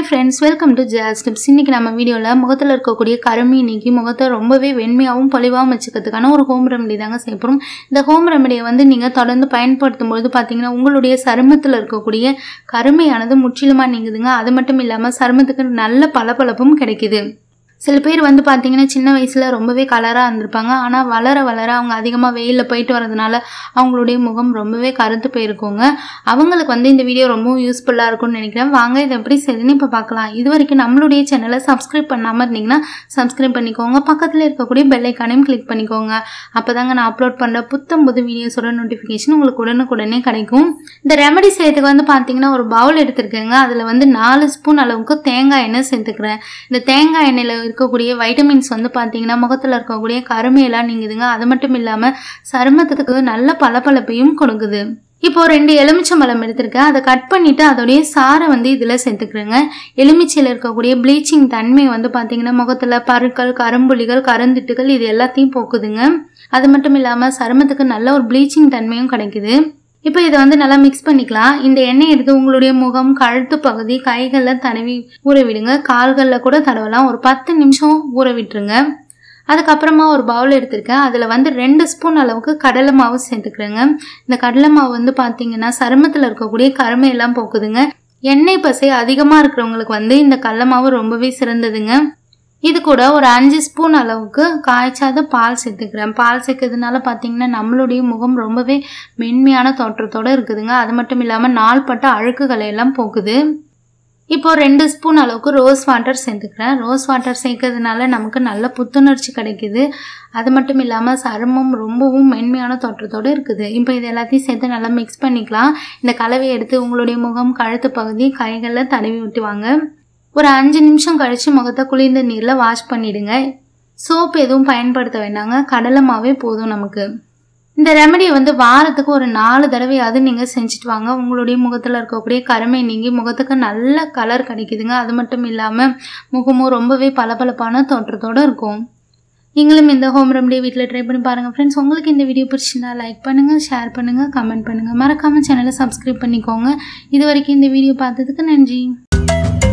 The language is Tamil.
hi friends welcome to jazz tips இன்னைக்கு நம்ம வீடியோவில் முகத்தில் இருக்கக்கூடிய கருமி நீக்கி முகத்தை ரொம்பவே வெண்மையாகவும் பழிவாகவும் வச்சுக்கிறதுக்கான ஒரு ஹோம் ரெமடி தாங்க செய்யப்படும் இந்த ஹோம் ரெமடியை வந்து நீங்கள் தொடர்ந்து பயன்படுத்தும் பொழுது பார்த்தீங்கன்னா உங்களுடைய சருமத்தில் இருக்கக்கூடிய கருமையானது முற்றிலுமாக நீங்குதுங்க அது மட்டும் இல்லாமல் சருமத்துக்கு நல்ல பளபளப்பும் கிடைக்கிது சில பேர் வந்து பார்த்திங்கன்னா சின்ன வயசில் ரொம்பவே கலராக இருந்திருப்பாங்க ஆனால் வளர வளர அவங்க அதிகமாக வெயிலில் போயிட்டு வரதுனால அவங்களுடைய முகம் ரொம்பவே கருத்து போயிருக்கோங்க அவங்களுக்கு வந்து இந்த வீடியோ ரொம்பவும் யூஸ்ஃபுல்லாக இருக்கும்னு நினைக்கிறேன் வாங்க இதை எப்படி சரின்னு இப்போ பார்க்கலாம் இது வரைக்கும் நம்மளுடைய சேனலை சப்ஸ்கிரைப் பண்ணாமல் இருந்தீங்கன்னா சப்ஸ்கிரைப் பண்ணிக்கோங்க பக்கத்தில் இருக்கக்கூடிய பெல்லைக்கானையும் கிளிக் பண்ணிக்கோங்க அப்போ தாங்க நான் அப்லோட் பண்ணுற புத்தம் புது வீடியோஸோட நோட்டிஃபிகேஷன் உங்களுக்கு உடனுக்குடனே கிடைக்கும் இந்த ரெமடி செய்யறதுக்கு வந்து பார்த்திங்கன்னா ஒரு பவுல் எடுத்துருக்கேங்க அதில் வந்து நாலு ஸ்பூன் அளவுக்கு தேங்காய் எண்ணெய் சேர்த்துக்கிறேன் இந்த தேங்காய் எண்ணெயில் இருக்கக்கூடிய வைட்டமின்ஸ் வந்து பார்த்தீங்கன்னா முகத்தில் இருக்கக்கூடிய கருமையெல்லாம் நீங்குதுங்க அது மட்டும் இல்லாமல் சருமத்துக்கு நல்ல பளபளப்பையும் கொடுக்குது இப்போ ரெண்டு எலுமிச்சம்பழம் எடுத்திருக்கேன் அதை கட் பண்ணிவிட்டு அதோடைய சாரை வந்து இதில் சேர்த்துக்கிறேங்க எலுமிச்சையில் இருக்கக்கூடிய ப்ளீச்சிங் தன்மை வந்து பார்த்தீங்கன்னா முகத்தில் பருக்கள் கரும்புலிகள் கருந்திட்டுகள் இது எல்லாத்தையும் போக்குதுங்க அது மட்டும் இல்லாமல் சருமத்துக்கு நல்ல ஒரு ப்ளீச்சிங் தன்மையும் கிடைக்குது இப்போ இதை வந்து நல்லா மிக்ஸ் பண்ணிக்கலாம் இந்த எண்ணெய் எடுத்து உங்களுடைய முகம் கழுத்து பகுதி கைகளில் தடவி ஊற விடுங்க கால்களில் கூட தடவலாம் ஒரு பத்து நிமிஷம் ஊற விட்டுருங்க அதுக்கப்புறமா ஒரு பவுல் எடுத்திருக்கேன் அதில் வந்து ரெண்டு ஸ்பூன் அளவுக்கு கடலை மாவு சேர்த்துக்கிறேங்க இந்த கடலை மாவு வந்து பார்த்தீங்கன்னா சருமத்தில் இருக்கக்கூடிய கருமையெல்லாம் போக்குதுங்க எண்ணெய் பசை அதிகமாக இருக்கிறவங்களுக்கு வந்து இந்த கடலை மாவு ரொம்பவே சிறந்ததுங்க இது கூட ஒரு அஞ்சு ஸ்பூன் அளவுக்கு காய்ச்சாத பால் சேர்த்துக்கிறேன் பால் சேர்க்கறதுனால பார்த்தீங்கன்னா நம்மளுடைய முகம் ரொம்பவே மென்மையான தோற்றத்தோடு இருக்குதுங்க அது மட்டும் இல்லாமல் நாள்பட்ட அழுக்குகளை எல்லாம் போகுது இப்போ ரெண்டு ஸ்பூன் அளவுக்கு ரோஸ் வாட்டர் சேர்த்துக்கிறேன் ரோஸ் வாட்டர் சேர்க்கறதுனால நமக்கு நல்ல புத்துணர்ச்சி கிடைக்குது அது மட்டும் இல்லாமல் சருமம் ரொம்பவும் மென்மையான தோற்றத்தோடு இருக்குது இப்போ இது எல்லாத்தையும் சேர்த்து நல்லா மிக்ஸ் பண்ணிக்கலாம் இந்த கலவையை எடுத்து உங்களுடைய முகம் கழுத்து பகுதி கைகளில் தடவி ஊட்டுவாங்க ஒரு அஞ்சு நிமிஷம் கழித்து முகத்தை குளிர்ந்த நீரில் வாஷ் பண்ணிவிடுங்க சோப் எதுவும் பயன்படுத்த வேண்டாங்க கடலமாவே போதும் நமக்கு இந்த ரெமடியை வந்து வாரத்துக்கு ஒரு நாலு தடவையாவது நீங்கள் செஞ்சுட்டு வாங்க உங்களுடைய முகத்தில் இருக்கக்கூடிய கருமை நீங்கி முகத்துக்கு நல்ல கலர் கிடைக்குதுங்க அது மட்டும் இல்லாமல் முகமும் ரொம்பவே பளபளப்பான தோற்றத்தோடு இருக்கும் நீங்களும் இந்த ஹோம் ரெமடியை வீட்டில் ட்ரை பண்ணி பாருங்கள் ஃப்ரெண்ட்ஸ் உங்களுக்கு இந்த வீடியோ பிடிச்சிருந்தா லைக் பண்ணுங்கள் ஷேர் பண்ணுங்கள் கமெண்ட் பண்ணுங்கள் மறக்காமல் சேனலை சப்ஸ்கிரைப் பண்ணிக்கோங்க இது வரைக்கும் இந்த வீடியோ பார்த்ததுக்கு நன்றி